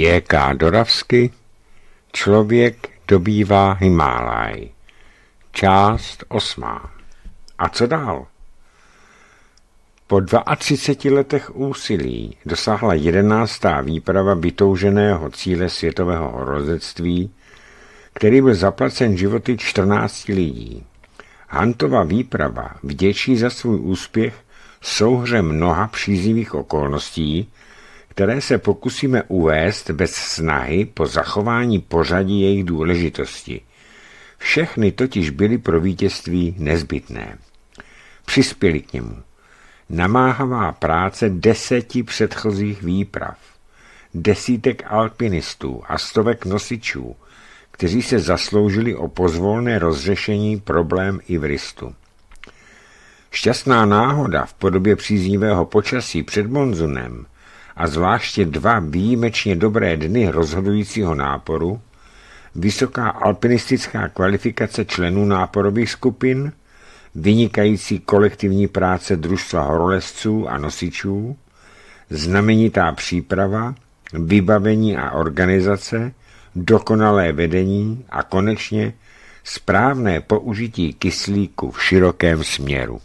J.K. Doravsky Člověk dobývá Himálaj Část osmá. A co dál? Po 32 letech úsilí dosáhla jedenáctá výprava vytouženého cíle světového horozectví, který byl zaplacen životy 14 lidí. Hantova výprava vděčí za svůj úspěch souhře mnoha příznivých okolností, které se pokusíme uvést bez snahy po zachování pořadí jejich důležitosti. Všechny totiž byly pro vítězství nezbytné. Přispěli k němu. Namáhavá práce deseti předchozích výprav, desítek alpinistů a stovek nosičů, kteří se zasloužili o pozvolné rozřešení problém Ivristu. Šťastná náhoda v podobě příznivého počasí před monzunem – a zvláště dva výjimečně dobré dny rozhodujícího náporu, vysoká alpinistická kvalifikace členů náporových skupin, vynikající kolektivní práce družstva horolezců a nosičů, znamenitá příprava, vybavení a organizace, dokonalé vedení a konečně správné použití kyslíku v širokém směru.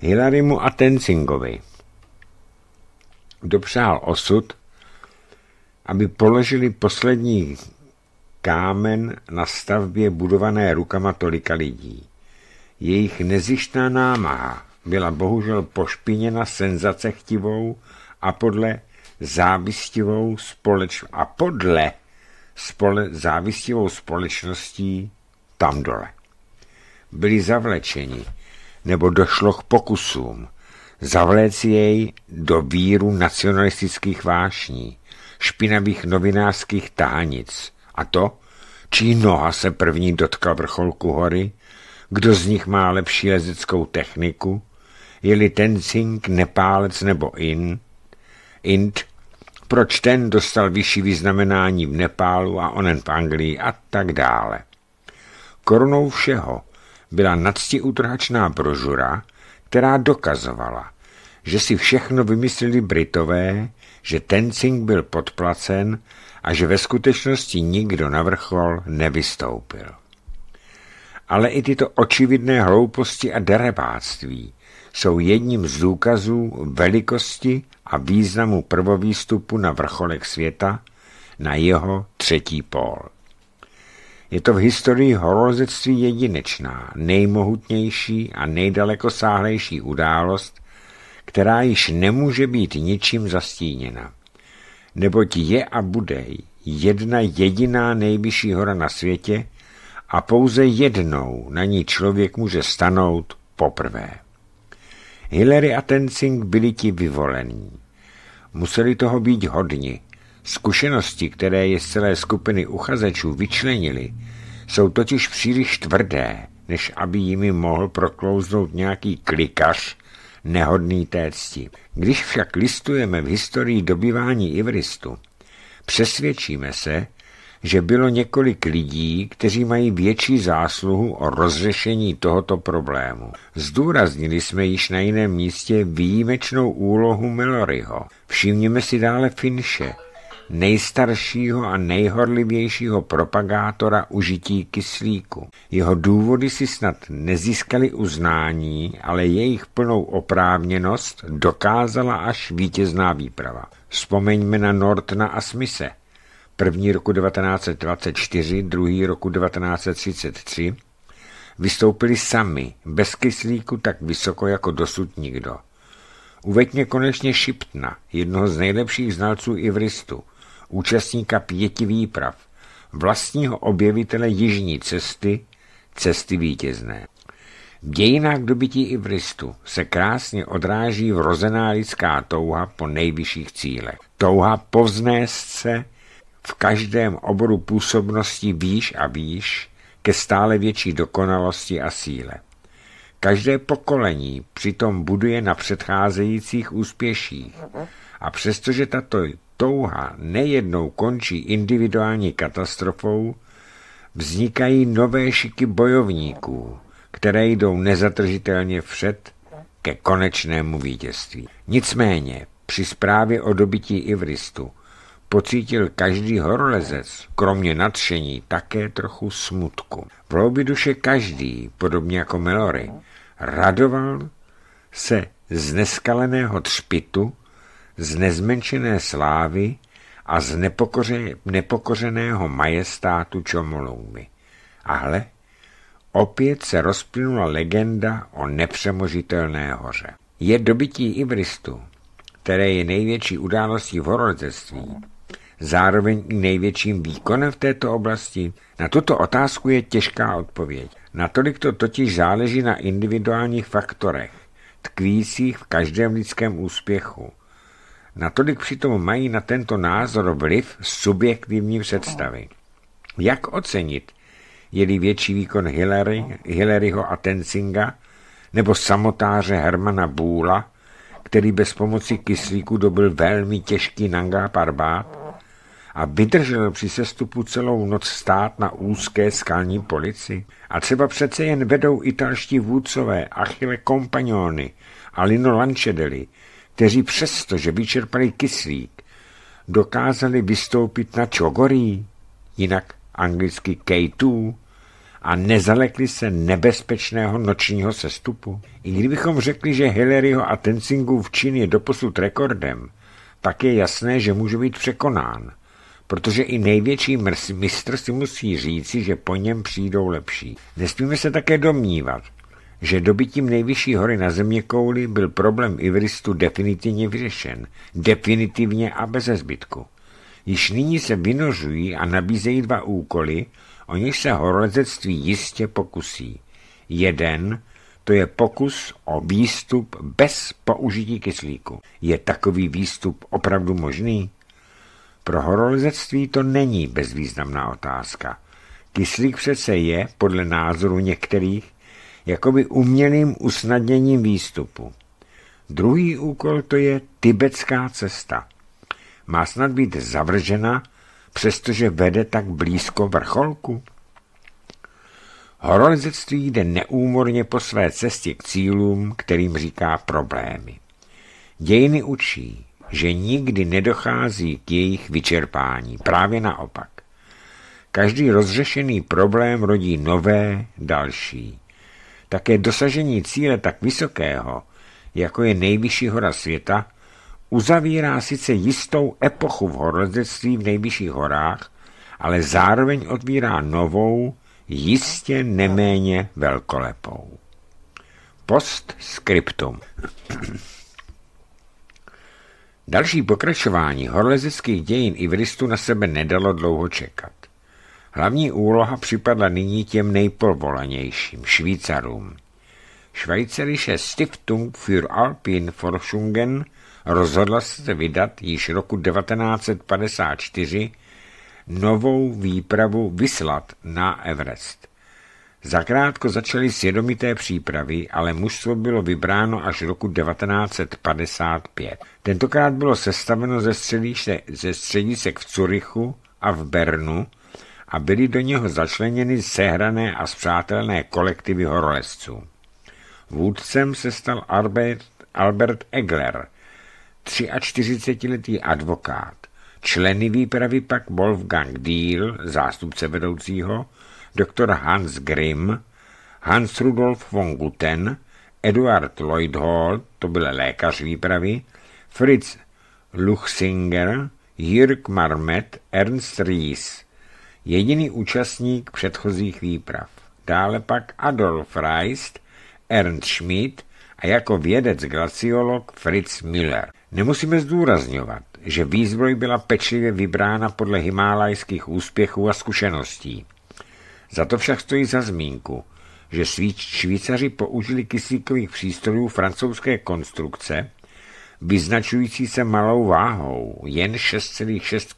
Hilarimu a Tenzingovi dopřál osud, aby položili poslední kámen na stavbě budované rukama tolika lidí. Jejich nezištná námaha byla bohužel pošpiněna senzacechtivou a podle závistivou společ a podle spole závistivou společností tam dole. Byli zavlečeni, nebo došlo k pokusům, Zavléci jej do víru nacionalistických vášní, špinavých novinářských tánic a to, čí noha se první dotkla vrcholku hory, kdo z nich má lepší lezeckou techniku, je-li Tenzing, Nepálec nebo In, Int? proč ten dostal vyšší vyznamenání v Nepálu a onen v Anglii a tak dále. Korunou všeho byla nadsti utrhačná brožura, která dokazovala, že si všechno vymysleli Britové, že Tenzing byl podplacen a že ve skutečnosti nikdo na vrchol nevystoupil. Ale i tyto očividné hlouposti a dereváctví jsou jedním z důkazů velikosti a významu prvovýstupu na vrcholek světa na jeho třetí pól. Je to v historii horolezectví jedinečná, nejmohutnější a nejdalekosáhlejší událost, která již nemůže být ničím zastíněna. Neboť je a bude jedna jediná nejvyšší hora na světě a pouze jednou na ní člověk může stanout poprvé. Hillary a Tenzing byli ti vyvolení. Museli toho být hodni, Zkušenosti, které je z celé skupiny uchazečů vyčlenili, jsou totiž příliš tvrdé, než aby jimi mohl proklouznout nějaký klikař nehodný té cti. Když však listujeme v historii dobývání Ivristu, přesvědčíme se, že bylo několik lidí, kteří mají větší zásluhu o rozřešení tohoto problému. Zdůraznili jsme již na jiném místě výjimečnou úlohu Meloryho. Všimněme si dále Finše, nejstaršího a nejhorlivějšího propagátora užití kyslíku. Jeho důvody si snad nezískaly uznání, ale jejich plnou oprávněnost dokázala až vítězná výprava. Vzpomeňme na Nortna a Smise. První roku 1924, druhý roku 1933, vystoupili sami, bez kyslíku tak vysoko jako dosud nikdo. Uveďme konečně Šiptna, jednoho z nejlepších znalců Ivristu účastníka pěti výprav, vlastního objevitele jižní cesty, cesty vítězné. V dějinách dobytí Ivristu se krásně odráží vrozená lidská touha po nejvyšších cílech. Touha povznést se v každém oboru působnosti výš a výš ke stále větší dokonalosti a síle. Každé pokolení přitom buduje na předcházejících úspěších. A přestože tato touha nejednou končí individuální katastrofou, vznikají nové šiky bojovníků, které jdou nezatržitelně vpřed ke konečnému vítězství. Nicméně při zprávě o dobití Ivristu pocítil každý horolezec, kromě nadšení, také trochu smutku. V hloubi duše každý, podobně jako Melory, radoval se z neskaleného třpitu, z nezmenšené slávy a z nepokoře, nepokořeného majestátu Čomoloumi. A hle, opět se rozplynula legenda o nepřemožitelné hoře. Je dobytí Ibristu, které je největší událostí v horolezectví, zároveň i největším výkonem v této oblasti? Na tuto otázku je těžká odpověď. Natolik to totiž záleží na individuálních faktorech, tkvících v každém lidském úspěchu, Natolik přitom mají na tento názor vliv subjektivní představy. Jak ocenit, je-li větší výkon Hillary, Hillaryho a Tensinga nebo samotáře Hermana Bůla, který bez pomoci kyslíku dobil velmi těžký Nanga parbát a vydržel při sestupu celou noc stát na úzké skalní polici. A třeba přece jen vedou italští vůdcové Achille Compagnoni a Lino Lanchedeli? kteří přesto, že vyčerpali kyslík, dokázali vystoupit na Čogorí, jinak anglicky K2, a nezalekli se nebezpečného nočního sestupu. I kdybychom řekli, že Hilaryho a Tensingův čin je doposud rekordem, tak je jasné, že může být překonán, protože i největší mistr si musí říci, že po něm přijdou lepší. Nesmíme se také domnívat, že dobytím nejvyšší hory na země kouly byl problém Ivristů definitivně vyřešen, definitivně a bez zbytku. Již nyní se vynožují a nabízejí dva úkoly, o nich se horolezectví jistě pokusí. Jeden, to je pokus o výstup bez použití kyslíku. Je takový výstup opravdu možný? Pro horolezectví to není bezvýznamná otázka. Kyslík přece je, podle názoru některých, jakoby umělým usnadněním výstupu. Druhý úkol to je tibetská cesta. Má snad být zavržena, přestože vede tak blízko vrcholku? Horolezectví jde neúmorně po své cestě k cílům, kterým říká problémy. Dějiny učí, že nikdy nedochází k jejich vyčerpání, právě naopak. Každý rozřešený problém rodí nové, další. Také dosažení cíle tak vysokého, jako je nejvyšší hora světa, uzavírá sice jistou epochu v horolezectví v nejvyšších horách, ale zároveň otvírá novou, jistě neméně velkolepou. Post scriptum. Další pokračování horolezeckých dějin Ivristu na sebe nedalo dlouho čekat. Hlavní úloha připadla nyní těm nejpovolanějším, Švýcarům. Švajcerische Stiftung für Alpin Forschungen rozhodla se vydat již roku 1954 novou výpravu vyslat na Everest. Zakrátko začaly svědomité přípravy, ale mužstvo bylo vybráno až roku 1955. Tentokrát bylo sestaveno ze ze středisek v Curychu a v Bernu, a byly do něho začleněny sehrané a zpřátelné kolektivy horolezců. Vůdcem se stal Albert, Albert Egler, 43-letý advokát. Členy výpravy pak Wolfgang Diehl, zástupce vedoucího, doktor Hans Grimm, Hans Rudolf von Guten, Eduard Lloyd Hall, to byl lékař výpravy, Fritz Luchsinger, Jürg Marmet, Ernst Ries – jediný účastník předchozích výprav. Dále pak Adolf Reist, Ernst Schmidt a jako vědec glaciolog Fritz Müller. Nemusíme zdůrazňovat, že výzbroj byla pečlivě vybrána podle himálajských úspěchů a zkušeností. Za to však stojí za zmínku, že Švýcaři použili kyslíkových přístrojů francouzské konstrukce, vyznačující se malou váhou, jen 6,6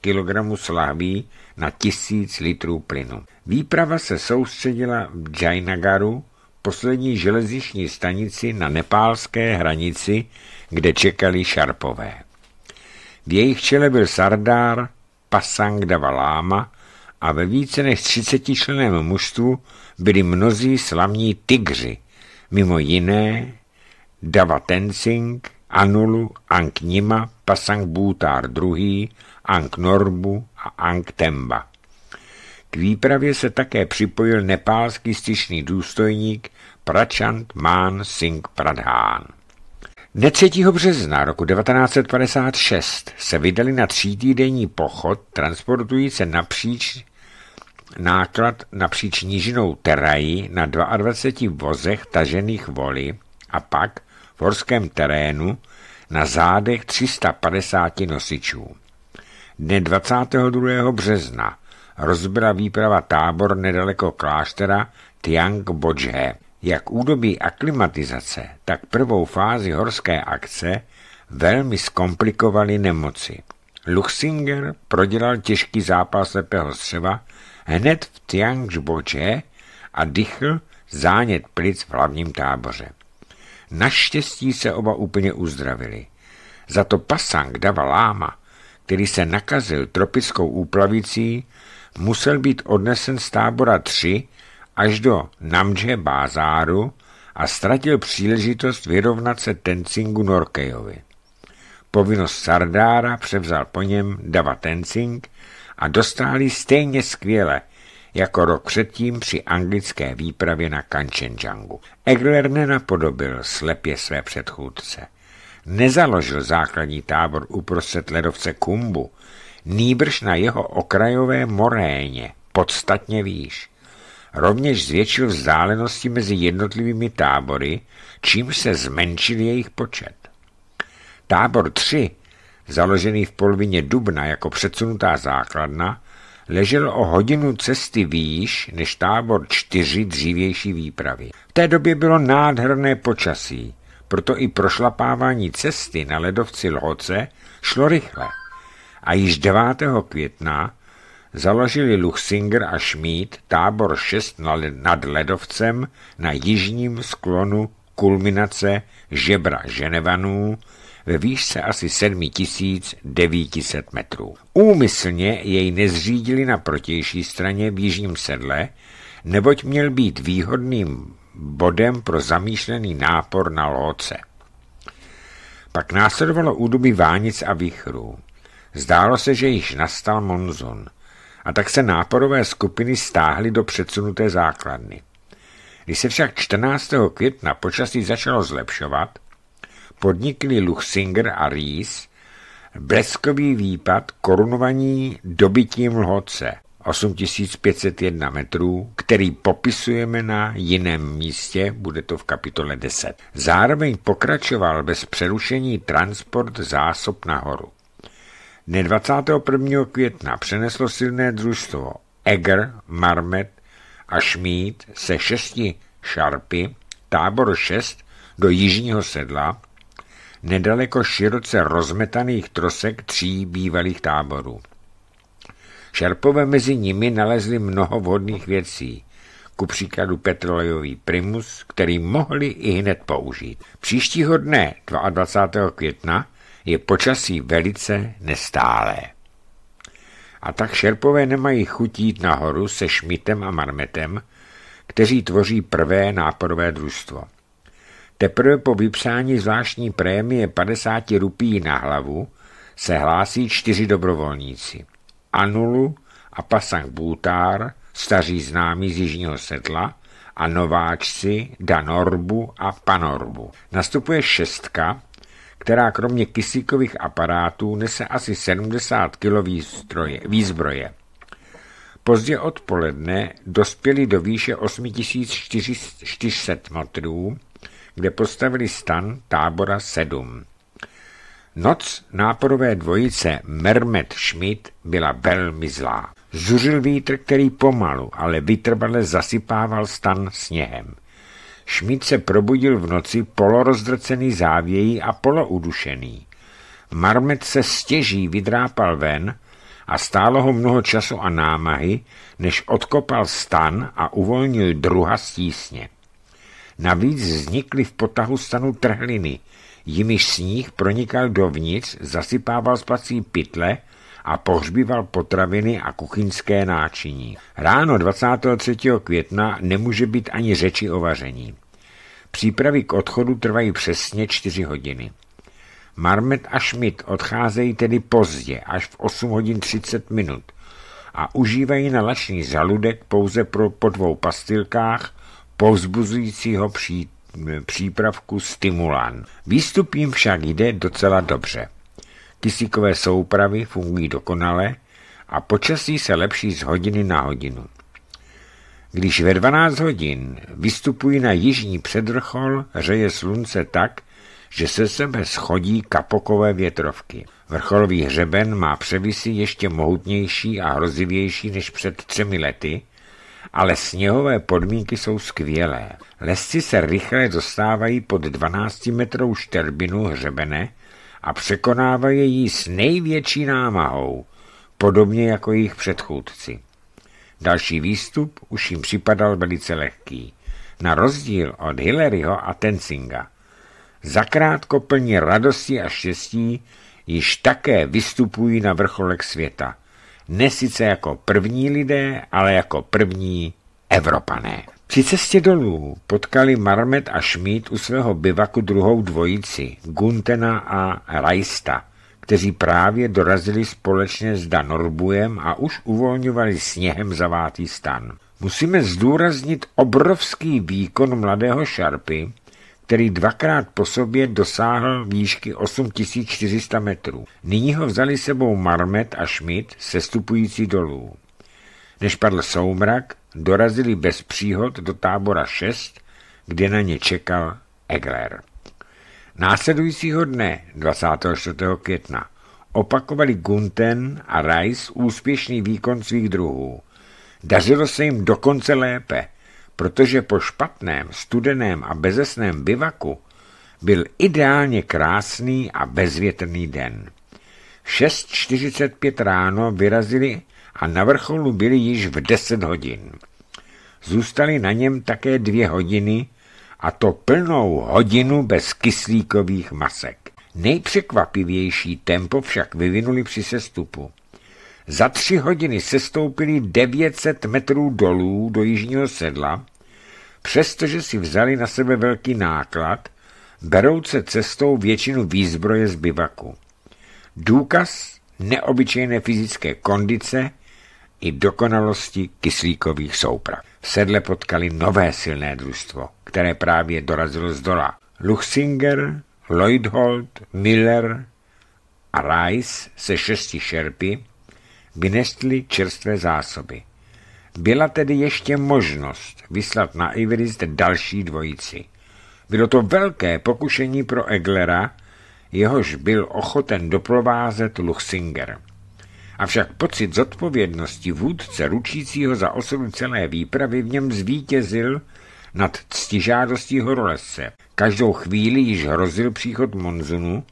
kg sláví na 1000 litrů plynu. Výprava se soustředila v Jainagaru, poslední železniční stanici na nepálské hranici, kde čekali šarpové. V jejich čele byl Sardár, Pasang Davaláma a ve více než 30 členem mužstvu byli mnozí slavní tygři, mimo jiné Dava Tenzing, Anulu, Ank Nima, Pasang Bútár II, Ank Norbu a Ank Temba. K výpravě se také připojil nepálský styčný důstojník Pračant Man Singh Pradhán. Dne 3. března roku 1956 se vydali na třítýdenní pochod, transportující se napříč náklad napříč nížinou Teraji na 22 vozech tažených voli a pak – v horském terénu na zádech 350 nosičů. Dne 22. března rozbila výprava tábor nedaleko kláštera Tiang Bodže. Jak údobí aklimatizace, tak prvou fázi horské akce velmi zkomplikovaly nemoci. Luxinger prodělal těžký zápas lepého střeva hned v Tiangžboče a dýchl zánět plic v hlavním táboře. Naštěstí se oba úplně uzdravili. Za to Pasang Dava Láma, který se nakazil tropickou úplavicí, musel být odnesen z tábora 3 až do Namdže Bázáru a ztratil příležitost vyrovnat se Tencingu Norkejovi. Povinnost Sardára převzal po něm Dava Tencing a dostáli stejně skvěle – jako rok předtím při anglické výpravě na Kanchenjangu. Egler nenapodobil slepě své předchůdce. Nezaložil základní tábor uprostřed ledovce Kumbu, nýbrž na jeho okrajové moréně, podstatně výš. Rovněž zvětšil vzdálenosti mezi jednotlivými tábory, čím se zmenšil jejich počet. Tábor 3, založený v polovině dubna jako předsunutá základna, ležel o hodinu cesty výš než tábor čtyři dřívější výpravy. V té době bylo nádherné počasí, proto i prošlapávání cesty na ledovci Lhoce šlo rychle. A již 9. května založili Luchsinger a Schmid tábor 6 nad ledovcem na jižním sklonu kulminace žebra Ženevanů ve výšce asi 7900 metrů. Úmyslně jej nezřídili na protější straně v jižním sedle, neboť měl být výhodným bodem pro zamýšlený nápor na lóce. Pak následovalo údobí vánic a výchrů. Zdálo se, že již nastal monzon a tak se náporové skupiny stáhly do předsunuté základny. Když se však 14. května počasí začalo zlepšovat, podnikli Luchsinger a Ries bleskový výpad korunovaní dobytím lhoce 8501 metrů, který popisujeme na jiném místě, bude to v kapitole 10. Zároveň pokračoval bez přerušení transport zásob nahoru. Dne 21. května přeneslo silné družstvo Eger, Marmet a Šmíd se šesti šarpy tábor 6 do jižního sedla nedaleko široce rozmetaných trosek tří bývalých táborů. Šerpové mezi nimi nalezli mnoho vhodných věcí, ku příkladu petrolejový primus, který mohli i hned použít. Příštího dne 22. května je počasí velice nestálé. A tak šerpové nemají chutít nahoru se Šmitem a Marmetem, kteří tvoří prvé náporové družstvo. Teprve po vypsání zvláštní prémie 50 rupí na hlavu se hlásí čtyři dobrovolníci. Anulu a Pasang Bútár, staří známí z Jižního sedla, a nováčci Danorbu a Panorbu. Nastupuje šestka, která kromě kysíkových aparátů nese asi 70 kg výstroje, výzbroje. Pozdě odpoledne dospěli do výše 8400 metrů kde postavili stan tábora 7. Noc náporové dvojice Mermet Schmidt byla velmi zlá. Zuřil vítr, který pomalu, ale vytrvale zasypával stan sněhem. Schmidt se probudil v noci polorozdrcený závějí a poloudušený. Marmet se stěží vydrápal ven a stálo ho mnoho času a námahy, než odkopal stan a uvolnil druha stísně. Navíc vznikly v potahu stanu trhliny, jimiž sníh pronikal dovnitř, zasypával spací pytle a pohřbíval potraviny a kuchyňské náčiní. Ráno 23. května nemůže být ani řeči o vaření. Přípravy k odchodu trvají přesně 4 hodiny. Marmet a Schmidt odcházejí tedy pozdě, až v 8 hodin 30 minut a užívají lačný žaludek pouze pro, po dvou pastilkách povzbuzujícího pří, přípravku stimulan. Výstup jim však jde docela dobře. Kysíkové soupravy fungují dokonale a počasí se lepší z hodiny na hodinu. Když ve 12 hodin vystupují na jižní předrchol, řeje slunce tak, že se sebe schodí kapokové větrovky. Vrcholový hřeben má převisy ještě mohutnější a hrozivější než před třemi lety ale sněhové podmínky jsou skvělé. Lesci se rychle dostávají pod 12 metrů šterbinu hřebene a překonávají ji s největší námahou, podobně jako jejich předchůdci. Další výstup už jim připadal velice lehký, na rozdíl od Hillaryho a Tensinga. Zakrátko plně radosti a štěstí již také vystupují na vrcholek světa – ne sice jako první lidé, ale jako první Evropané. Při cestě dolů potkali Marmet a Schmidt u svého bivaku druhou dvojici, Guntena a Rajsta, kteří právě dorazili společně s Danorbujem a už uvolňovali sněhem zavátý stan. Musíme zdůraznit obrovský výkon mladého Šarpy, který dvakrát po sobě dosáhl výšky 8400 metrů. Nyní ho vzali sebou Marmet a Schmidt, sestupující dolů. Než padl soumrak, dorazili bez příhod do tábora 6, kde na ně čekal Egler. Následujícího dne, 24. května, opakovali Gunten a Rice úspěšný výkon svých druhů. Dařilo se jim dokonce lépe – protože po špatném, studeném a bezesném bivaku byl ideálně krásný a bezvětrný den. 6.45 ráno vyrazili a na vrcholu byli již v 10 hodin. Zůstali na něm také dvě hodiny a to plnou hodinu bez kyslíkových masek. Nejpřekvapivější tempo však vyvinuli při sestupu. Za tři hodiny se stoupili 900 metrů dolů do jižního sedla, přestože si vzali na sebe velký náklad, berouce cestou většinu výzbroje z bivaku. Důkaz neobyčejné fyzické kondice i dokonalosti kyslíkových souprav. V sedle potkali nové silné družstvo, které právě dorazilo z dola. Luchsinger, Lloydhold, Miller a Rice se šesti šerpy vynestli čerstvé zásoby. Byla tedy ještě možnost vyslat na Iverist další dvojici. Bylo to velké pokušení pro Eglera, jehož byl ochoten doprovázet Luchsinger. Avšak pocit zodpovědnosti vůdce ručícího za osm celé výpravy v něm zvítězil nad ctižádostí horolezce. Každou chvíli již hrozil příchod monzunu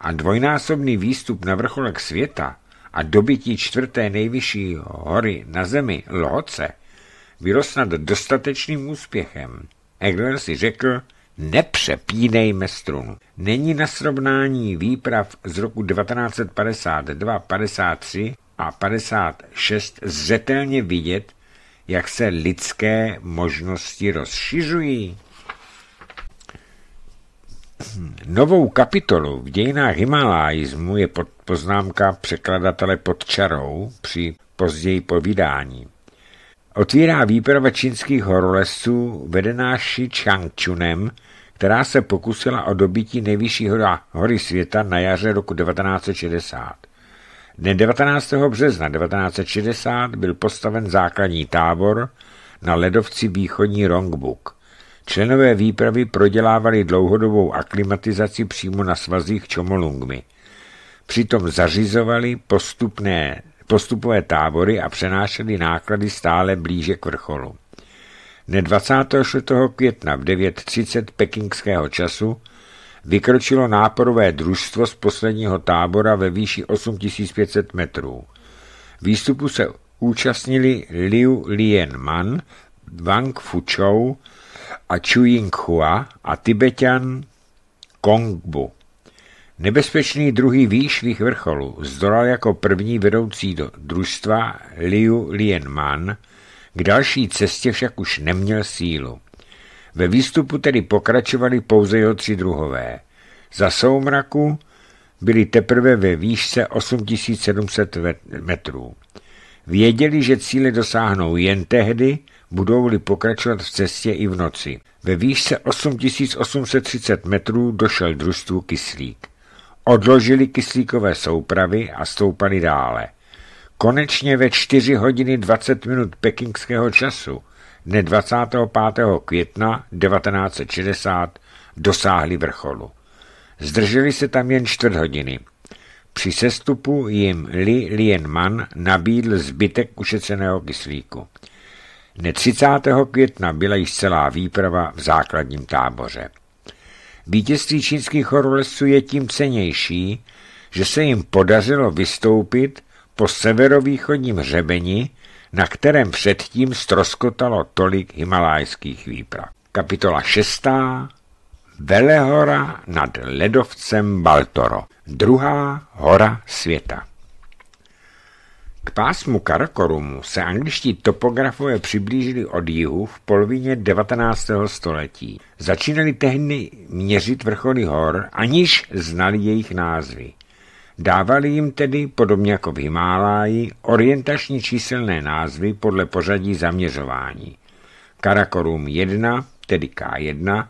a dvojnásobný výstup na vrcholek světa a dobytí čtvrté nejvyšší hory na zemi Lhoce, bylo snad dostatečným úspěchem. Egler si řekl, nepřepínejme strunu. Není na srovnání výprav z roku 1952, 53 a 56 zřetelně vidět, jak se lidské možnosti rozšiřují. Novou kapitolu v dějinách himalajismu je pod poznámka překladatele pod čarou při později povídání. Otvírá výprava čínských horolezců vedená Shi Changchunem, která se pokusila o dobytí nejvyšší hora, hory světa na jaře roku 1960. Dne 19. března 1960 byl postaven základní tábor na ledovci východní Rongbuk – Členové výpravy prodělávali dlouhodobou aklimatizaci přímo na svazích Čomolungmi. Přitom zařizovali postupné, postupové tábory a přenášeli náklady stále blíže k vrcholu. Dne 24. května v 9.30 pekingského času vykročilo náporové družstvo z posledního tábora ve výši 8500 metrů. Výstupu se účastnili Liu Lienman, Wang Fuchou, a Chuinghua a Tibetan Kongbu. Nebezpečný druhý výšvých vrcholů zdolal jako první vedoucí do družstva Liu Lienman, k další cestě však už neměl sílu. Ve výstupu tedy pokračovali pouze jeho tři druhové. Za soumraku byli teprve ve výšce 8700 metrů. Věděli, že cíle dosáhnou jen tehdy, budou-li pokračovat v cestě i v noci. Ve výšce 8830 metrů došel družstvu kyslík. Odložili kyslíkové soupravy a stoupali dále. Konečně ve 4 hodiny 20 minut pekingského času dne 25. května 1960 dosáhli vrcholu. Zdrželi se tam jen čtvrt hodiny. Při sestupu jim Li Lienman nabídl zbytek ušeceného kyslíku. Dne 30. května byla již celá výprava v základním táboře. Vítězství čínských horolezců je tím cenější, že se jim podařilo vystoupit po severovýchodním hřebeni, na kterém předtím stroskotalo tolik himalajských výprav. Kapitola 6. Velehora nad ledovcem Baltoro. Druhá hora světa. K pásmu Karakorumu se angličtí topografové přiblížili od jihu v polovině 19. století. Začínali tehdy měřit vrcholy hor, aniž znali jejich názvy. Dávali jim tedy, podobně jako v Himáláji, orientační číselné názvy podle pořadí zaměřování. Karakorum 1, tedy K1,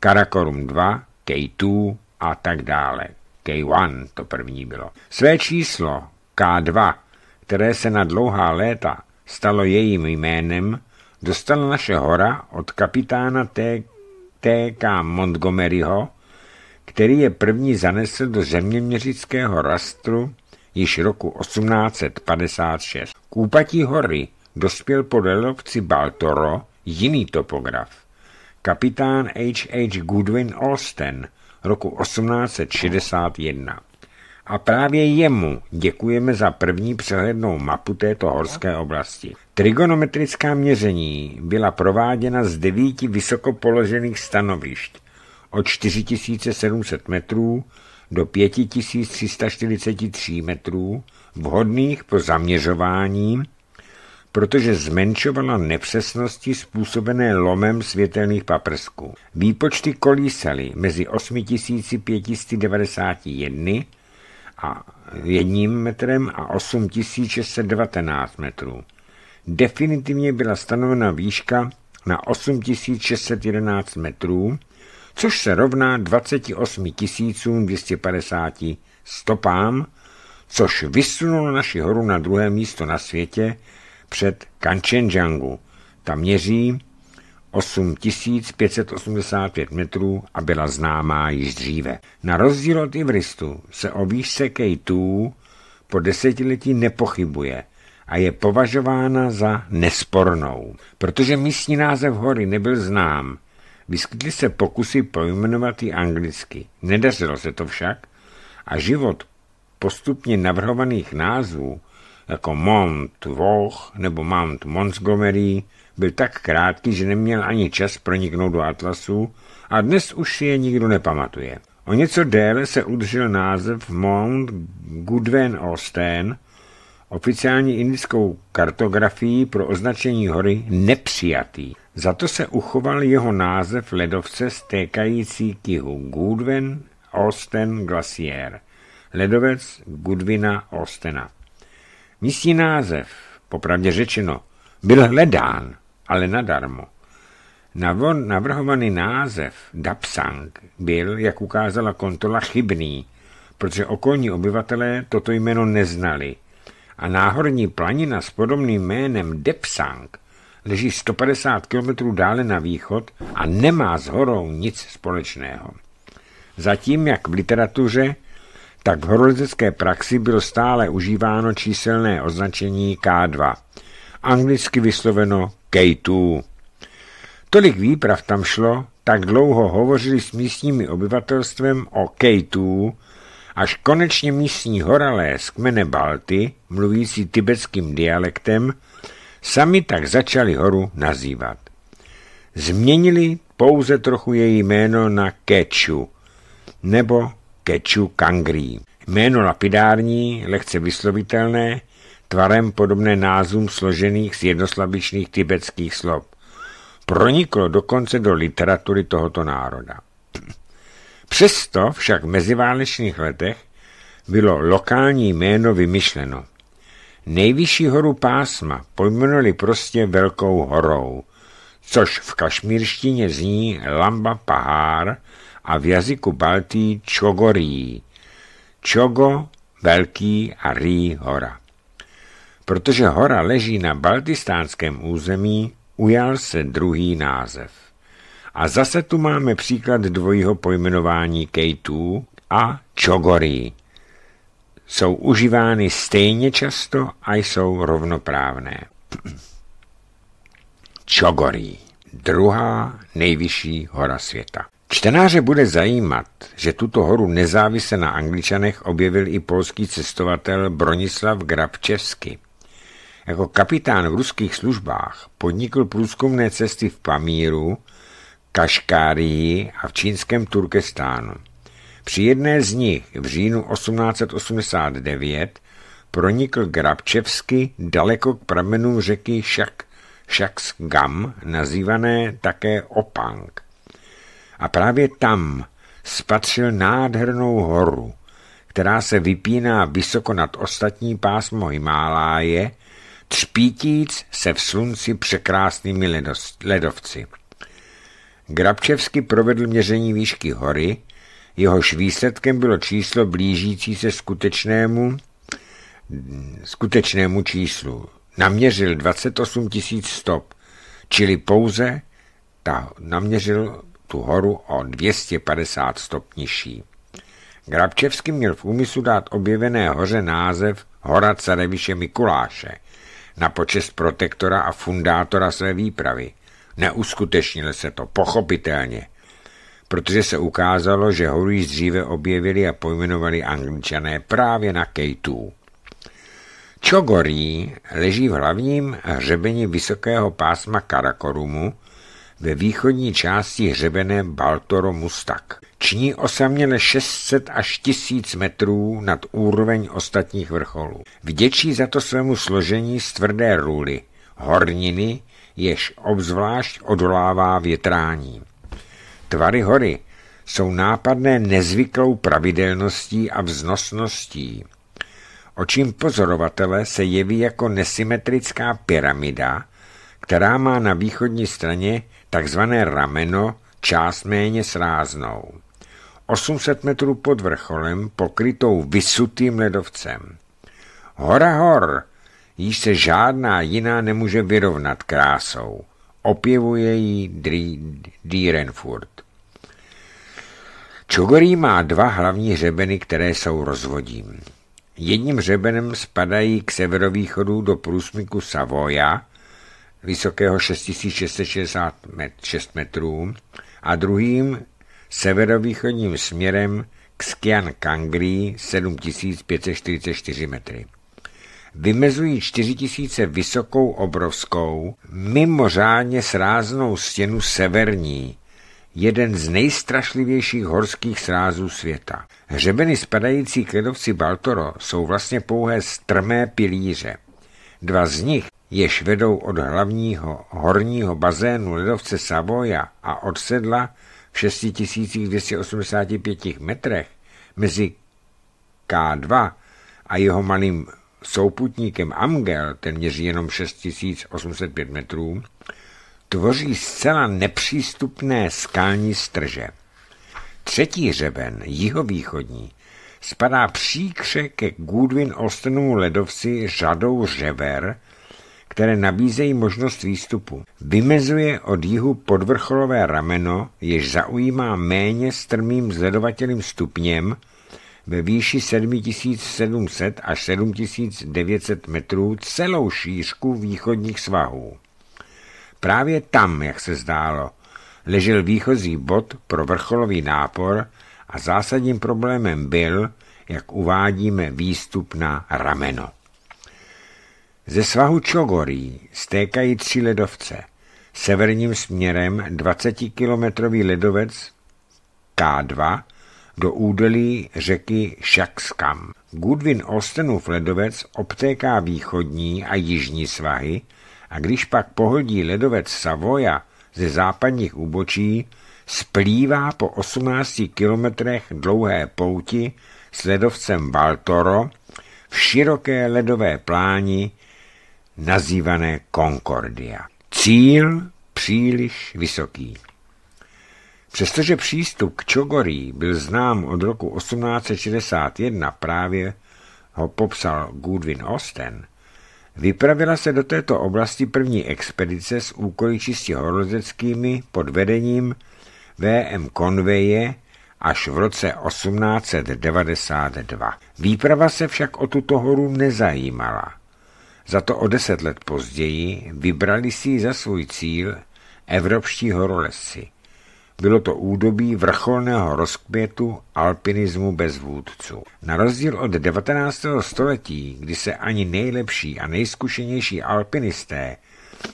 Karakorum 2, K2 a tak dále. K1 to první bylo. Své číslo K2 které se na dlouhá léta stalo jejím jménem, dostala naše hora od kapitána T.K. Montgomeryho, který je první zanesl do zeměměřického rastru již roku 1856. K úpatí hory dospěl po lelovci Baltoro jiný topograf, kapitán H.H. H. Goodwin Olsten roku 1861. A právě jemu děkujeme za první přehlednou mapu této horské oblasti. Trigonometrická měření byla prováděna z devíti vysokopoložených stanovišť od 4700 metrů do 5343 metrů vhodných pro zaměřování, protože zmenšovala nepřesnosti způsobené lomem světelných paprsků. Výpočty kolísaly mezi 8591 a 1 metrem a 8619 metrů. Definitivně byla stanovena výška na 8611 metrů, což se rovná 28 250 stopám, což vysunulo naši horu na druhé místo na světě před Kanchenjangu. Ta měří 8585 metrů a byla známá již dříve. Na rozdíl od Ivristu se o výšce K2 po desetiletí nepochybuje a je považována za nespornou. Protože místní název hory nebyl znám, vyskytly se pokusy pojmenovat ji anglicky. Nedařilo se to však a život postupně navrhovaných názvů jako Mount Voch nebo Mount Montgomery, byl tak krátký, že neměl ani čas proniknout do atlasu a dnes už si je nikdo nepamatuje. O něco déle se udržel název Mount Goodwin Austen, oficiální indickou kartografii pro označení hory nepřijatý. Za to se uchoval jeho název ledovce stékající k jihu Goodwin Austen Glacier, ledovec Goodwina Austena. Místní název, popravdě řečeno, byl hledán, ale nadarmo. Navon navrhovaný název Dapsang byl, jak ukázala kontrola, chybný, protože okolní obyvatelé toto jméno neznali a náhorní planina s podobným jménem Depsang leží 150 km dále na východ a nemá s horou nic společného. Zatím, jak v literatuře, tak v horolezecké praxi bylo stále užíváno číselné označení K2, anglicky vysloveno K2. Tolik výprav tam šlo, tak dlouho hovořili s místními obyvatelstvem o K2, až konečně místní horalé z kmene Balty, mluvící tibetským dialektem, sami tak začali horu nazývat. Změnili pouze trochu její jméno na Keču, nebo Keču Kangri. Jméno lapidární, lehce vyslovitelné, tvarem podobné názvům složených z jednoslabičných tibetských slov. Proniklo dokonce do literatury tohoto národa. Přesto však v meziválečných letech bylo lokální jméno vymyšleno. Nejvyšší horu pásma pojmenovali prostě Velkou horou, což v kašmírštině zní Lamba Pahár, a v jazyku baltý Čogorí. Čogo velký a Rý hora. Protože hora leží na baltistánském území, ujal se druhý název. A zase tu máme příklad dvojího pojmenování Kejtů a Čogorí. Jsou užívány stejně často a jsou rovnoprávné. Čogorí, druhá nejvyšší hora světa. Čtenáře bude zajímat, že tuto horu nezávisle na Angličanech objevil i polský cestovatel Bronislav Grabčevsky. Jako kapitán v ruských službách podnikl průzkumné cesty v Pamíru, Kaškárii a v čínském Turkestánu. Při jedné z nich v říjnu 1889 pronikl Grabčevsky daleko k pramenům řeky Šak, Šaksgam, nazývané také Opang a právě tam spatřil nádhernou horu, která se vypíná vysoko nad ostatní pásmo Himáláje, třpítíc se v slunci překrásnými ledovci. Grabčevsky provedl měření výšky hory, jehož výsledkem bylo číslo blížící se skutečnému, skutečnému číslu. Naměřil 28 000 stop, čili pouze ta, naměřil tu horu o 250 stop nižší. Grabčevský měl v úmyslu dát objevené hoře název Hora Careviše Mikuláše na počest protektora a fundátora své výpravy. Neuskutečnil se to, pochopitelně, protože se ukázalo, že horu již dříve objevili a pojmenovali angličané právě na Kejtů. Čogorí leží v hlavním hřebení vysokého pásma Karakorumu, ve východní části hřebene Baltoro Mustak. Činí osaměle 600 až 1000 metrů nad úroveň ostatních vrcholů. Vděčí za to svému složení z tvrdé růly, horniny, jež obzvlášť odolává větrání. Tvary hory jsou nápadné nezvyklou pravidelností a vznosností. Očím pozorovatele se jeví jako nesymetrická pyramida, která má na východní straně takzvané rameno část méně sráznou. 800 metrů pod vrcholem, pokrytou vysutým ledovcem. Hora hor, již se žádná jiná nemůže vyrovnat krásou. Opěvuje jí Dierenfurt. Čogorí má dva hlavní hřebeny, které jsou rozvodím. Jedním hřebenem spadají k severovýchodu do průsmyku Savoja, vysokého 6666 metrů a druhým severovýchodním směrem k Skian Kangri 7544 metry. Vymezují 4000 vysokou obrovskou, mimořádně sráznou stěnu severní, jeden z nejstrašlivějších horských srázů světa. Hřebeny spadající k ledovci Baltoro jsou vlastně pouhé strmé pilíře. Dva z nich jež vedou od hlavního horního bazénu ledovce Savoja a od sedla v 6285 metrech mezi K2 a jeho malým souputníkem Amgel, téměř jenom 6805 metrů, tvoří zcela nepřístupné skalní strže. Třetí řeben, jihovýchodní, spadá příkře ke Goodwin Ostenu ledovci řadou řever, které nabízejí možnost výstupu. Vymezuje od jihu podvrcholové rameno, jež zaujímá méně strmým zledovatelým stupněm ve výši 7700 až 7900 metrů celou šířku východních svahů. Právě tam, jak se zdálo, ležel výchozí bod pro vrcholový nápor a zásadním problémem byl, jak uvádíme, výstup na rameno. Ze svahu Čogorí stékají tři ledovce. Severním směrem 20-kilometrový ledovec K2 do údolí řeky Šakskam. Goodwin Ostenův ledovec obtéká východní a jižní svahy a když pak pohodí ledovec Savoja ze západních úbočí, splývá po 18 kilometrech dlouhé pouti s ledovcem Valtoro v široké ledové pláni nazývané Concordia. Cíl příliš vysoký. Přestože přístup k Čogorí byl znám od roku 1861, právě ho popsal Goodwin Osten. vypravila se do této oblasti první expedice s úkoly čistě horozeckými pod vedením V.M. Conveye až v roce 1892. Výprava se však o tuto horu nezajímala. Za to o deset let později vybrali si za svůj cíl evropští horolezci. Bylo to údobí vrcholného rozkvětu alpinismu bez vůdců. Na rozdíl od 19. století, kdy se ani nejlepší a nejzkušenější alpinisté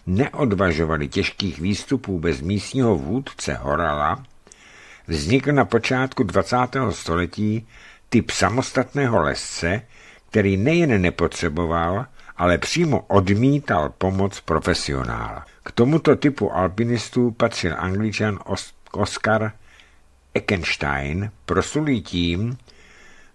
neodvažovali těžkých výstupů bez místního vůdce Horala, vznikl na počátku 20. století typ samostatného lesce, který nejen nepotřeboval, ale přímo odmítal pomoc profesionála. K tomuto typu alpinistů patřil angličan Oscar Eckenstein, prosulý tím,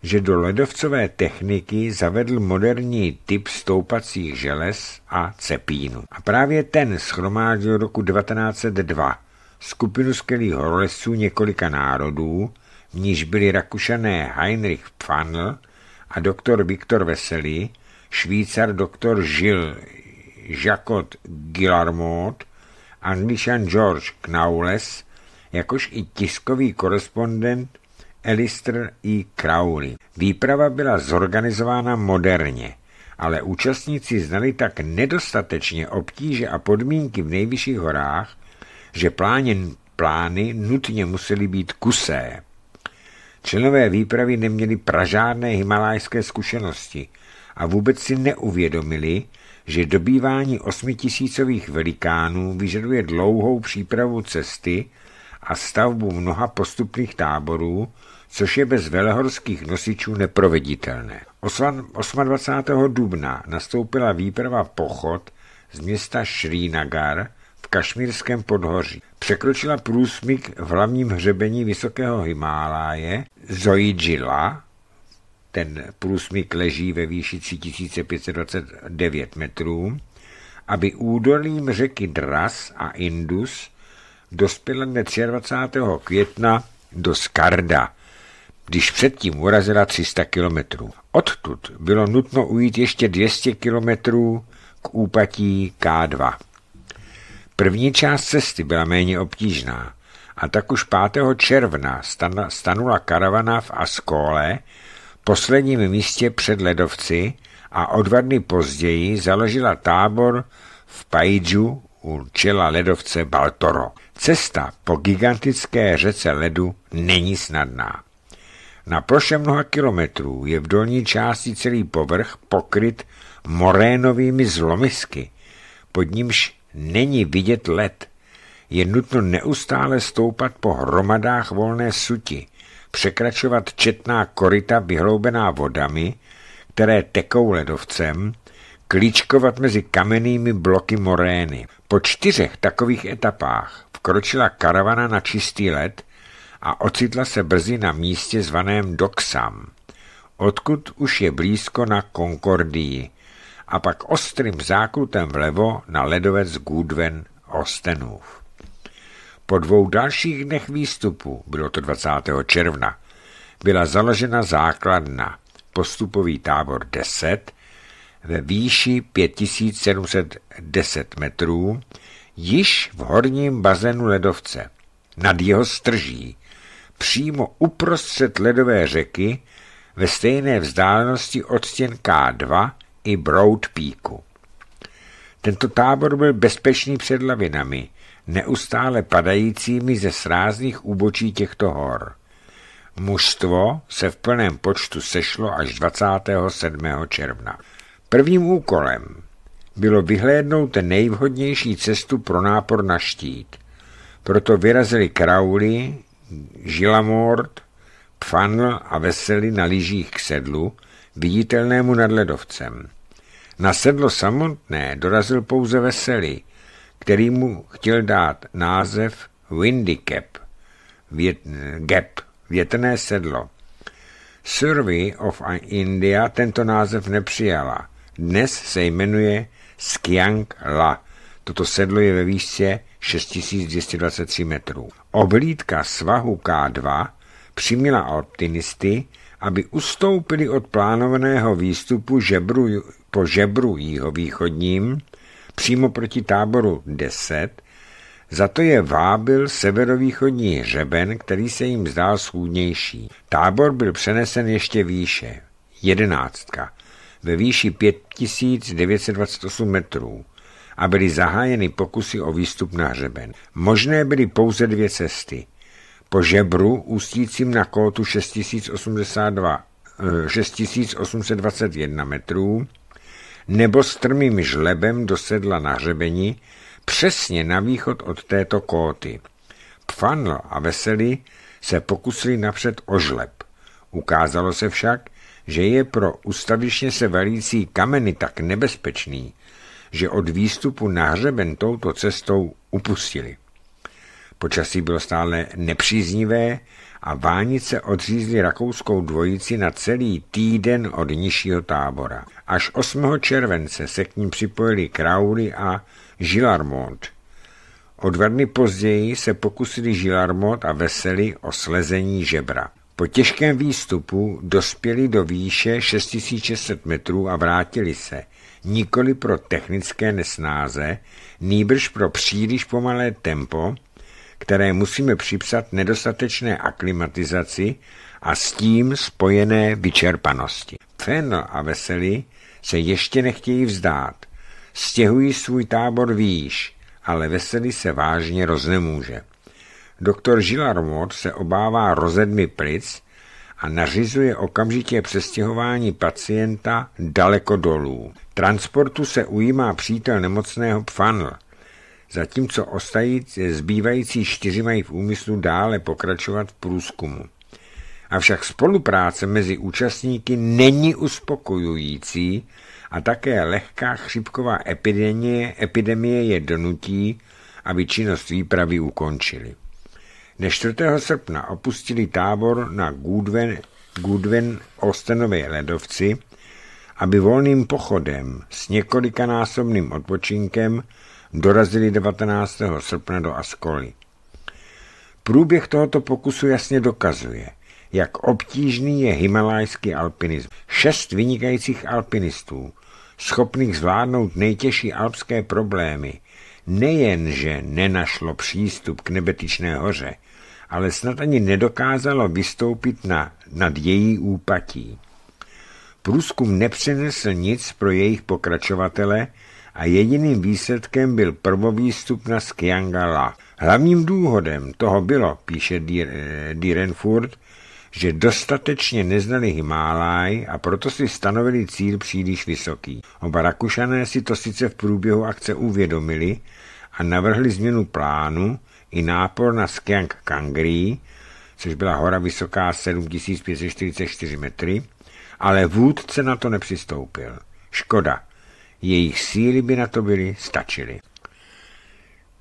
že do ledovcové techniky zavedl moderní typ stoupacích želez a cepínu. A právě ten schromáždil roku 1902 skupinu skvělých horolezců několika národů, v níž byli rakušané Heinrich Pfannl a doktor Viktor Veselý, Švýcar doktor Žil Jacot Guillermot, angličan George Knaules, jakož i tiskový korespondent Elister E. Crowley. Výprava byla zorganizována moderně, ale účastníci znali tak nedostatečně obtíže a podmínky v nejvyšších horách, že pláně, plány nutně musely být kusé. Členové výpravy neměli pražádné himalajské zkušenosti – a vůbec si neuvědomili, že dobývání osmitisícových velikánů vyžaduje dlouhou přípravu cesty a stavbu mnoha postupných táborů, což je bez velehorských nosičů neproveditelné. 28. dubna nastoupila výprava Pochod z města Srinagar v kašmírském podhoří. Překročila průsmyk v hlavním hřebení vysokého Himáláje Zojidžila ten průsmyk leží ve výši 3529 metrů, aby údolím řeky Dras a Indus dospěla dne 23. května do Skarda, když předtím urazila 300 kilometrů. Odtud bylo nutno ujít ještě 200 kilometrů k úpatí K2. První část cesty byla méně obtížná a tak už 5. června stanula karavana v Askole, posledním místě před ledovci a o dva dny později založila tábor v Pajidžu u čela ledovce Baltoro. Cesta po gigantické řece ledu není snadná. Na ploše mnoha kilometrů je v dolní části celý povrch pokryt morénovými zlomisky, pod nímž není vidět led. Je nutno neustále stoupat po hromadách volné suti, překračovat četná korita vyhloubená vodami, které tekou ledovcem, klíčkovat mezi kamennými bloky morény. Po čtyřech takových etapách vkročila karavana na čistý led a ocitla se brzy na místě zvaném Doksam, odkud už je blízko na Konkordii a pak ostrým zákrutem vlevo na ledovec Gudven Ostenův. Po dvou dalších dnech výstupu, bylo to 20. června, byla založena základna, postupový tábor 10 ve výši 5710 metrů, již v horním bazénu ledovce, nad jeho strží, přímo uprostřed ledové řeky ve stejné vzdálenosti od stěn K2 i Broad Peaku. Tento tábor byl bezpečný před lavinami, neustále padajícími ze srázných úbočí těchto hor. Mužstvo se v plném počtu sešlo až 27. června. Prvním úkolem bylo vyhlédnout nejvhodnější cestu pro nápor na štít. Proto vyrazili Crowley, Žilamord, Pfanl a Veseli na lyžích k sedlu, viditelnému nad ledovcem. Na sedlo samotné dorazil pouze Veseli, který mu chtěl dát název Windy Cap, vět, gap, větrné sedlo. Survey of India tento název nepřijala. Dnes se jmenuje Skiang La. Toto sedlo je ve výšce 6223 metrů. Oblídka svahu K2 přiměla optimisty, aby ustoupili od plánovaného výstupu žebru, po žebru jihovýchodním přímo proti táboru 10, za to je vábil severovýchodní hřeben, který se jim zdál schůdnější. Tábor byl přenesen ještě výše, jedenáctka, ve výši 5928 metrů a byly zahájeny pokusy o výstup na hřeben. Možné byly pouze dvě cesty. Po žebru ústícím na kótu 6082, 6821 eh, metrů nebo strmým žlebem do sedla na hřebení, přesně na východ od této kóty. Pfanlo a Veselý se pokusili napřed o žleb. Ukázalo se však, že je pro ustavičně se valící kameny tak nebezpečný, že od výstupu na hřeben touto cestou upustili. Počasí bylo stále nepříznivé a Vánice odřízli rakouskou dvojici na celý týden od nižšího tábora. Až 8. července se k ním připojili Crowley a Gilarmont. O dva dny později se pokusili Gilarmont a Veseli o slezení žebra. Po těžkém výstupu dospěli do výše 6600 metrů a vrátili se, nikoli pro technické nesnáze, nýbrž pro příliš pomalé tempo, které musíme připsat nedostatečné aklimatizaci a s tím spojené vyčerpanosti. Fenl a Veselý se ještě nechtějí vzdát. Stěhují svůj tábor výš, ale Veselý se vážně roznemůže. Doktor Žilarmot se obává rozedmi plic a nařizuje okamžitě přestěhování pacienta daleko dolů. Transportu se ujímá přítel nemocného Pfanl, zatímco zbývající čtyři mají v úmyslu dále pokračovat v průzkumu. Avšak spolupráce mezi účastníky není uspokojující a také lehká chřipková epidemie, epidemie je donutí, aby činnost výpravy ukončili. Ne 4. srpna opustili tábor na Goodwin, Goodwin Ostenové ledovci, aby volným pochodem s několikanásobným odpočinkem dorazili 19. srpna do Ascoli. Průběh tohoto pokusu jasně dokazuje, jak obtížný je himalajský alpinism. Šest vynikajících alpinistů, schopných zvládnout nejtěžší alpské problémy, nejenže nenašlo přístup k nebetičné hoře, ale snad ani nedokázalo vystoupit na, nad její úpatí. Průzkum nepřinesl nic pro jejich pokračovatele, a jediným výsledkem byl prvovýstup na Skiangala. Hlavním důvodem toho bylo, píše eh, Direnfurt, že dostatečně neznali Himáláj a proto si stanovili cíl příliš vysoký. Oba Rakušané si to sice v průběhu akce uvědomili a navrhli změnu plánu i nápor na Skiang Kangri, což byla hora vysoká 7544 metry, ale vůdce na to nepřistoupil. Škoda, jejich síly by na to byly stačily.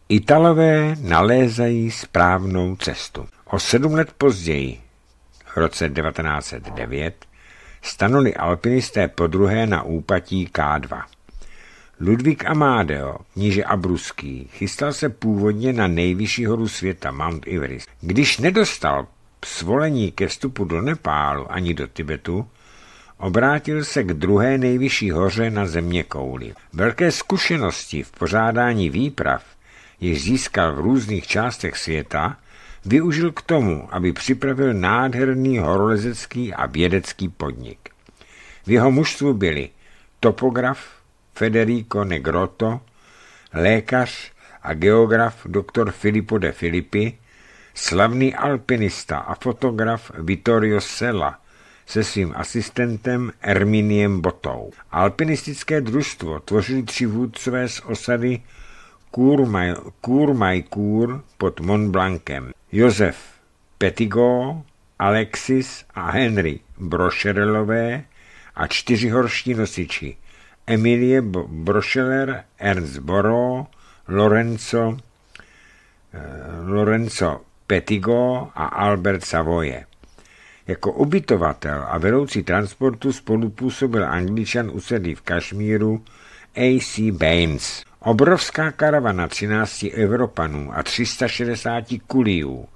Italové nalézají správnou cestu. O sedm let později, v roce 1909, stanuli alpinisté podruhé na úpatí K2. Ludvík Amádeo, kníže Abruský, chystal se původně na nejvyšší horu světa, Mount Everest. Když nedostal svolení ke vstupu do Nepálu ani do Tibetu, obrátil se k druhé nejvyšší hoře na země kouli. Velké zkušenosti v pořádání výprav, jež získal v různých částech světa, využil k tomu, aby připravil nádherný horolezecký a vědecký podnik. V jeho mužstvu byli topograf Federico Negrotto, lékař a geograf dr. Filippo de Filippi, slavný alpinista a fotograf Vittorio Sella, se svým asistentem Erminiem Botou. Alpinistické družstvo tvořili tři vůdcové z osady Kurmajkur pod Mont Blancem: Josef Petigo, Alexis a Henry Brošerelové a čtyři horští nosiči Emilie Brošeler, Ernst Boro, Lorenzo, eh, Lorenzo Petigo a Albert Savoye. Jako ubytovatel a vedoucí transportu spolu působil angličan usedlý v Kašmíru A.C. Baines. Obrovská karavana 13 Evropanů a 360 kuliů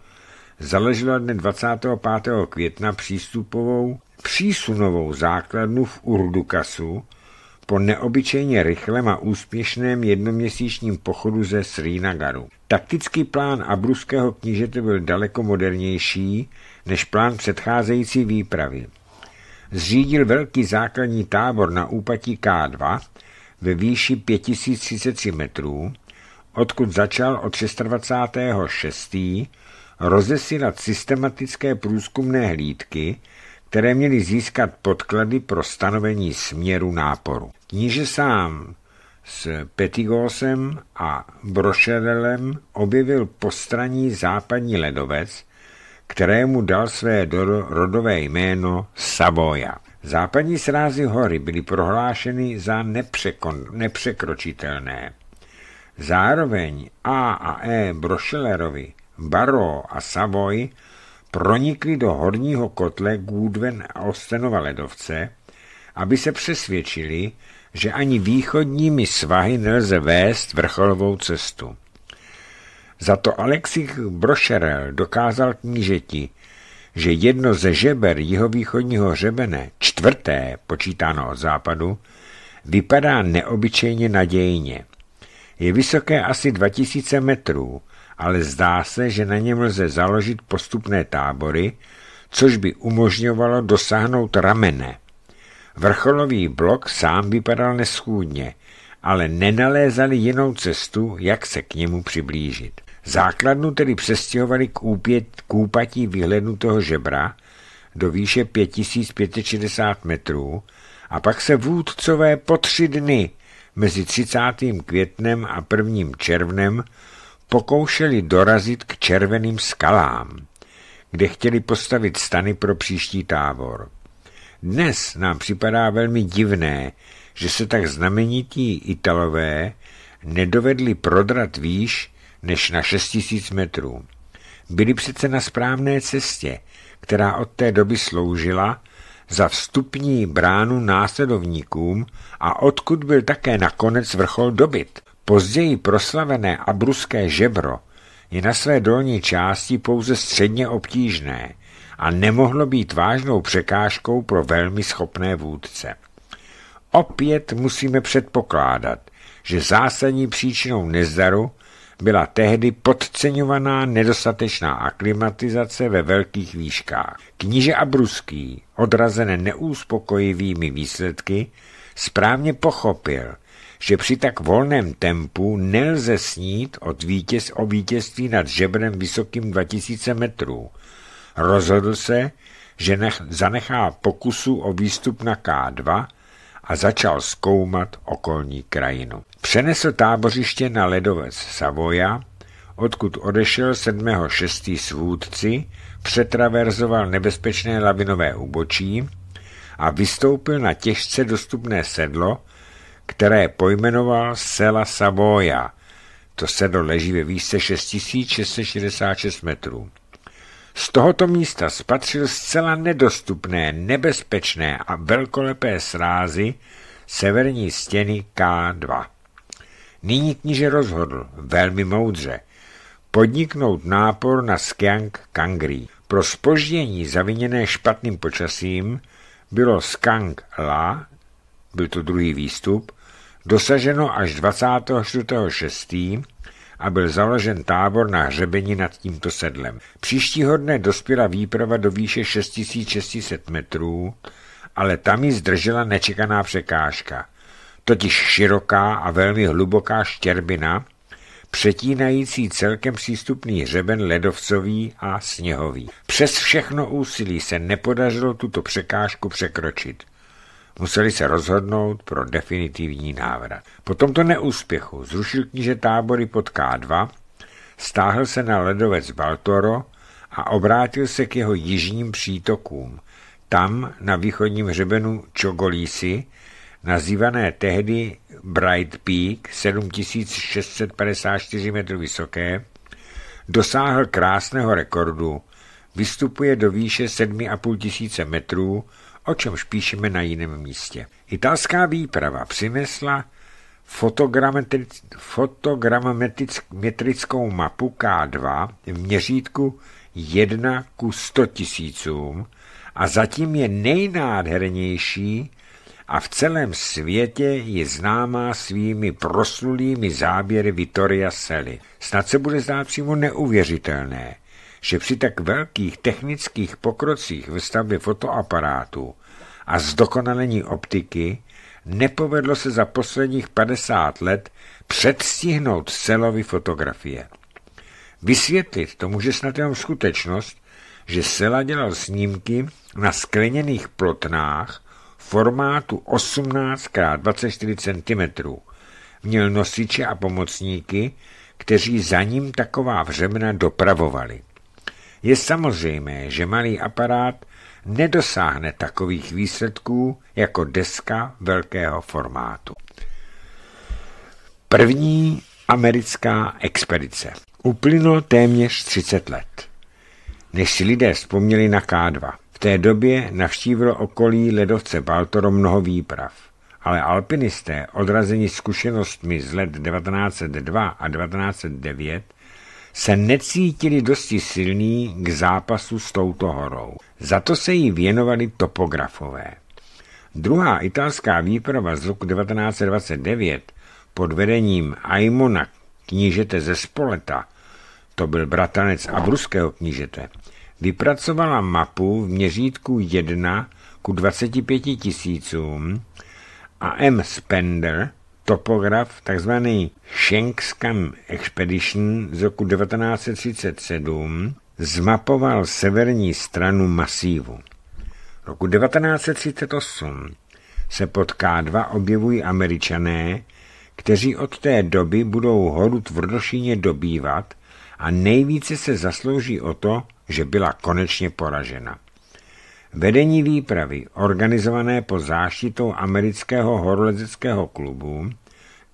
založila dne 25. května přístupovou přísunovou základnu v Urdukasu po neobyčejně rychlém a úspěšném jednoměsíčním pochodu ze Srinagaru. Taktický plán abruského knížete byl daleko modernější než plán předcházející výpravy. Zřídil velký základní tábor na úpatí K2 ve výši 5033 metrů, odkud začal od 26. rozesílat systematické průzkumné hlídky, které měly získat podklady pro stanovení směru náporu. Kníže sám s Petigosem a Brošerelem objevil postraní západní ledovec, kterému dal své rodové jméno Savoja. Západní srázy hory byly prohlášeny za nepřekročitelné. Zároveň A a E Brošelerovi, Baro a Savoy pronikli do horního kotle Gudven a Ostenova ledovce, aby se přesvědčili, že ani východními svahy nelze vést vrcholovou cestu. Za to Alexich Brošerel dokázal knížeti, že jedno ze žeber jihovýchodního hřebene, čtvrté, počítáno od západu, vypadá neobyčejně nadějně. Je vysoké asi 2000 metrů, ale zdá se, že na něm lze založit postupné tábory, což by umožňovalo dosáhnout ramene. Vrcholový blok sám vypadal neschůdně, ale nenalézali jinou cestu, jak se k němu přiblížit. Základnu tedy přestěhovali k, úpět, k úpatí výhledu toho žebra do výše 5560 metrů a pak se vůdcové po tři dny mezi 30. květnem a 1. červnem pokoušeli dorazit k červeným skalám, kde chtěli postavit stany pro příští tábor. Dnes nám připadá velmi divné, že se tak znamenití Italové nedovedli prodrat výš než na 6000 metrů. Byli přece na správné cestě, která od té doby sloužila za vstupní bránu následovníkům a odkud byl také nakonec vrchol dobyt. Později proslavené abruské žebro je na své dolní části pouze středně obtížné a nemohlo být vážnou překážkou pro velmi schopné vůdce. Opět musíme předpokládat, že zásadní příčinou nezdaru byla tehdy podceňovaná nedostatečná aklimatizace ve velkých výškách. Kníže Abruský, odrazené neúspokojivými výsledky, správně pochopil, že při tak volném tempu nelze snít od vítěz o vítězství nad žebrem vysokým 2000 metrů. Rozhodl se, že nech, zanechá pokusu o výstup na K2 a začal zkoumat okolní krajinu. Přenesl tábořiště na ledovec Savoja, odkud odešel 7.6. svůdci, přetraverzoval nebezpečné lavinové ubočí a vystoupil na těžce dostupné sedlo, které pojmenoval Sela Savoja. To sedlo leží ve výšce 6666 metrů. Z tohoto místa spatřil zcela nedostupné, nebezpečné a velkolepé srázy severní stěny K2. Nyní kníže rozhodl, velmi moudře, podniknout nápor na Skiang Kangri. Pro spoždění zaviněné špatným počasím bylo Skang La, byl to druhý výstup, dosaženo až 6 a byl založen tábor na hřebení nad tímto sedlem. Příštího dne dospěla výprava do výše 6600 metrů, ale tam ji zdržela nečekaná překážka, totiž široká a velmi hluboká štěrbina, přetínající celkem přístupný hřeben ledovcový a sněhový. Přes všechno úsilí se nepodařilo tuto překážku překročit museli se rozhodnout pro definitivní návrat. Po tomto neúspěchu zrušil kníže tábory pod K2, stáhl se na ledovec Baltoro a obrátil se k jeho jižním přítokům, tam na východním hřebenu Čogolísi, nazývané tehdy Bright Peak, 7654 metrů vysoké, dosáhl krásného rekordu. Vystupuje do výše 7,5 metrů, o čemž píšeme na jiném místě. Italská výprava přinesla fotogrametrickou mapu K2 v měřítku 1 ku 100 tisícům a zatím je nejnádhernější a v celém světě je známá svými proslulými záběry Vittoria Sely. Snad se bude zdát přímo neuvěřitelné, že při tak velkých technických pokrocích ve stavbě fotoaparátu a zdokonalení optiky nepovedlo se za posledních 50 let předstihnout celovi fotografie. Vysvětlit to může snad jenom skutečnost, že Sela dělal snímky na skleněných plotnách formátu 18x24 cm. Měl nosiče a pomocníky, kteří za ním taková vřemena dopravovali. Je samozřejmé, že malý aparát nedosáhne takových výsledků jako deska velkého formátu. První americká expedice. Uplynulo téměř 30 let. Než si lidé vzpomněli na K2, v té době navštívilo okolí ledovce Baltoro mnoho výprav, ale alpinisté, odrazeni zkušenostmi z let 1902 a 1909, se necítili dosti silní k zápasu s touto horou. Za to se jí věnovali topografové. Druhá italská výprava z roku 1929 pod vedením Aimona, knížete ze Spoleta, to byl bratanec abruského knížete, vypracovala mapu v měřítku 1 ku 25 tisícům a M. Spender – topograf tzv. Shankscam Expedition z roku 1937 zmapoval severní stranu masívu. Roku 1938 se pod K2 objevují američané, kteří od té doby budou horu tvrdošíně dobývat a nejvíce se zaslouží o to, že byla konečně poražena. Vedení výpravy, organizované pod záštitou amerického horolezeckého klubu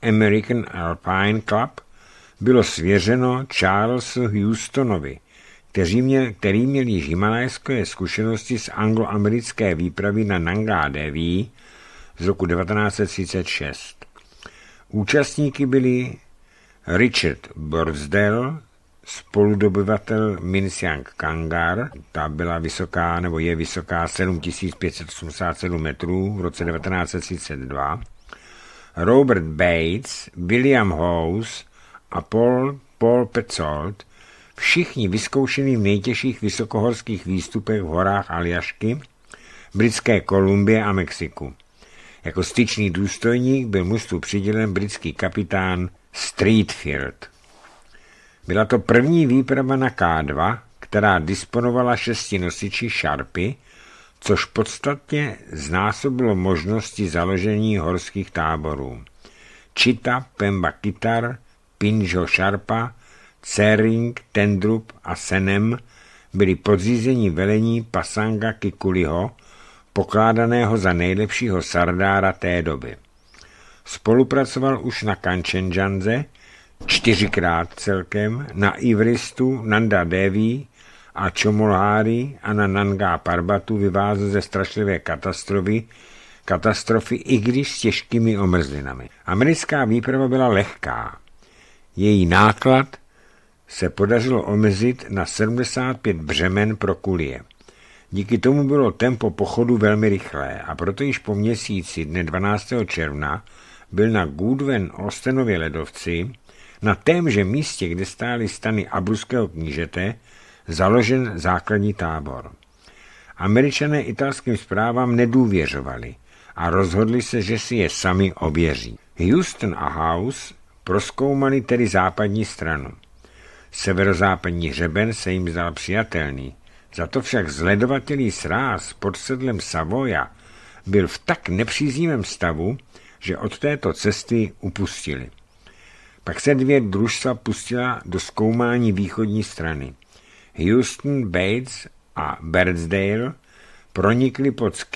American Alpine Club, bylo svěřeno Charlesu Houstonovi, který měl, který měl již himalajské zkušenosti z angloamerické výpravy na Nanga Devi z roku 1936. Účastníky byli Richard Borsdell, spoludobyvatel Minsiang Kangar, ta byla vysoká, nebo je vysoká 7587 metrů v roce 1932, Robert Bates, William House a Paul, Paul Petzold, všichni vyzkoušeni v nejtěžších vysokohorských výstupech v horách Aljašky, Britské Kolumbie a Mexiku. Jako styčný důstojník byl mužstvu přidělen britský kapitán Streetfield. Byla to první výprava na K2, která disponovala šesti nosiči šarpy, což podstatně znásobilo možnosti založení horských táborů. Čita, Pemba Kitar, Pinjo Šarpa, Cering, Tendrup a Senem byli podřízení velení Pasanga Kikuliho, pokládaného za nejlepšího sardára té doby. Spolupracoval už na Kančenžanze, čtyřikrát celkem na Ivristu Nanda Devi a Čomolhári a na Nanga Parbatu vyvázl ze strašlivé katastrofy, katastrofy i když s těžkými omrzlinami. Americká výprava byla lehká. Její náklad se podařilo omezit na 75 břemen pro kulie. Díky tomu bylo tempo pochodu velmi rychlé a proto již po měsíci dne 12. června byl na Goodwin ostenově ledovci na témže místě, kde stály stany abruského knížete, založen základní tábor. Američané italským zprávám nedůvěřovali a rozhodli se, že si je sami ověří. Houston a House proskoumali tedy západní stranu. Severozápadní hřeben se jim zdal přijatelný, za to však zledovatelý sráz pod sedlem Savoja byl v tak nepříznivém stavu, že od této cesty upustili. Pak se dvě družstva pustila do zkoumání východní strany. Houston, Bates a Birdsdale pronikli pod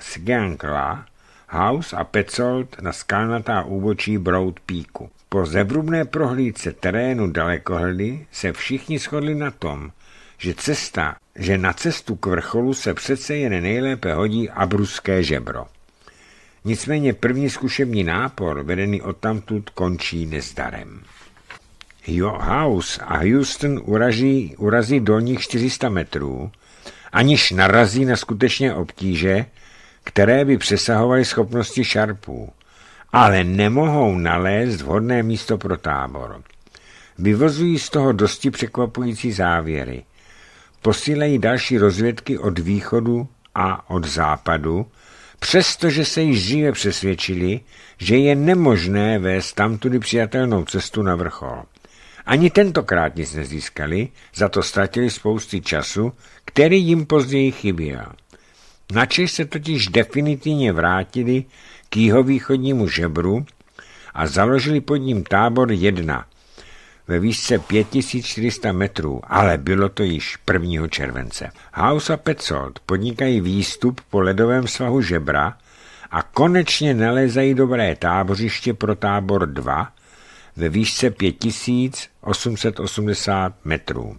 Skiankla House a Petzold na skalnatá úbočí Broad Peaku. Po zevrubné prohlídce terénu dalekohledy se všichni shodli na tom, že cesta, že na cestu k vrcholu se přece jen nejlépe hodí abruské žebro. Nicméně první zkušební nápor, vedený odtamtud, končí nezdarem. Jo, House a Houston uraží, urazí dolních 400 metrů, aniž narazí na skutečně obtíže, které by přesahovaly schopnosti šarpů, ale nemohou nalézt vhodné místo pro tábor. Vyvozují z toho dosti překvapující závěry. Posílejí další rozvědky od východu a od západu, přestože se již dříve přesvědčili, že je nemožné vést tamtudy přijatelnou cestu na vrchol. Ani tentokrát nic nezískali, za to ztratili spousty času, který jim později chyběl. Načež se totiž definitivně vrátili k jihovýchodnímu žebru a založili pod ním tábor 1, ve výšce 5400 metrů, ale bylo to již 1. července. House a Petzold podnikají výstup po ledovém svahu žebra a konečně nalezají dobré tábořiště pro tábor 2 ve výšce 5880 metrů.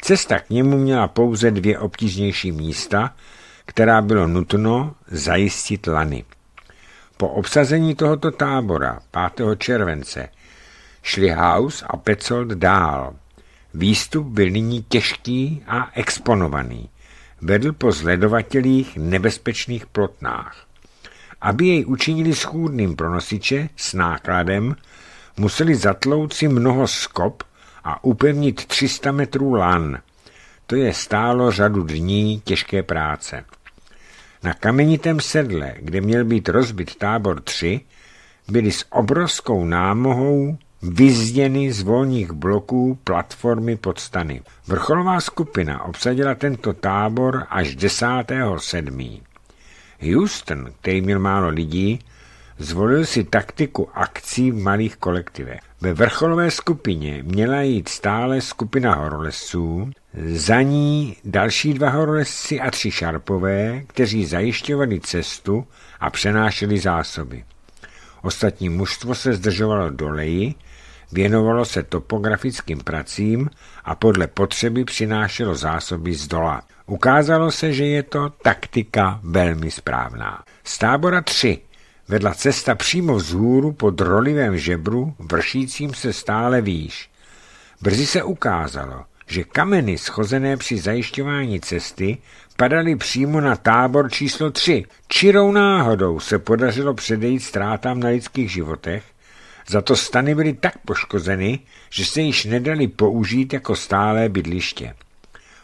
Cesta k němu měla pouze dvě obtížnější místa, která bylo nutno zajistit lany. Po obsazení tohoto tábora 5. července šli House a Petzold dál. Výstup byl nyní těžký a exponovaný. Vedl po zledovatelých nebezpečných plotnách. Aby jej učinili schůdným pro nosiče s nákladem, museli si mnoho skop a upevnit 300 metrů lan. To je stálo řadu dní těžké práce. Na kamenitém sedle, kde měl být rozbit tábor 3, byli s obrovskou námohou vyzděny z volných bloků platformy pod stany. Vrcholová skupina obsadila tento tábor až 10.7. Houston, který měl málo lidí, zvolil si taktiku akcí v malých kolektivech. Ve vrcholové skupině měla jít stále skupina horolezců, za ní další dva horolezci a tři šarpové, kteří zajišťovali cestu a přenášeli zásoby. Ostatní mužstvo se zdržovalo doleji věnovalo se topografickým pracím a podle potřeby přinášelo zásoby z dola. Ukázalo se, že je to taktika velmi správná. Z tábora 3 vedla cesta přímo vzhůru po drolivém žebru, vršícím se stále výš. Brzy se ukázalo, že kameny schozené při zajišťování cesty padaly přímo na tábor číslo 3. Čirou náhodou se podařilo předejít ztrátám na lidských životech za to stany byly tak poškozeny, že se již nedali použít jako stálé bydliště.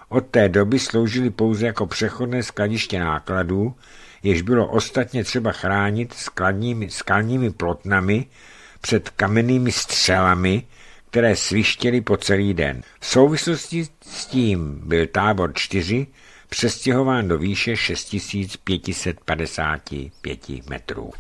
Od té doby sloužily pouze jako přechodné skladiště nákladů, jež bylo ostatně třeba chránit skladními, skalními plotnami před kamennými střelami, které svištěly po celý den. V souvislosti s tím byl tábor 4 přestěhován do výše 6555 metrů.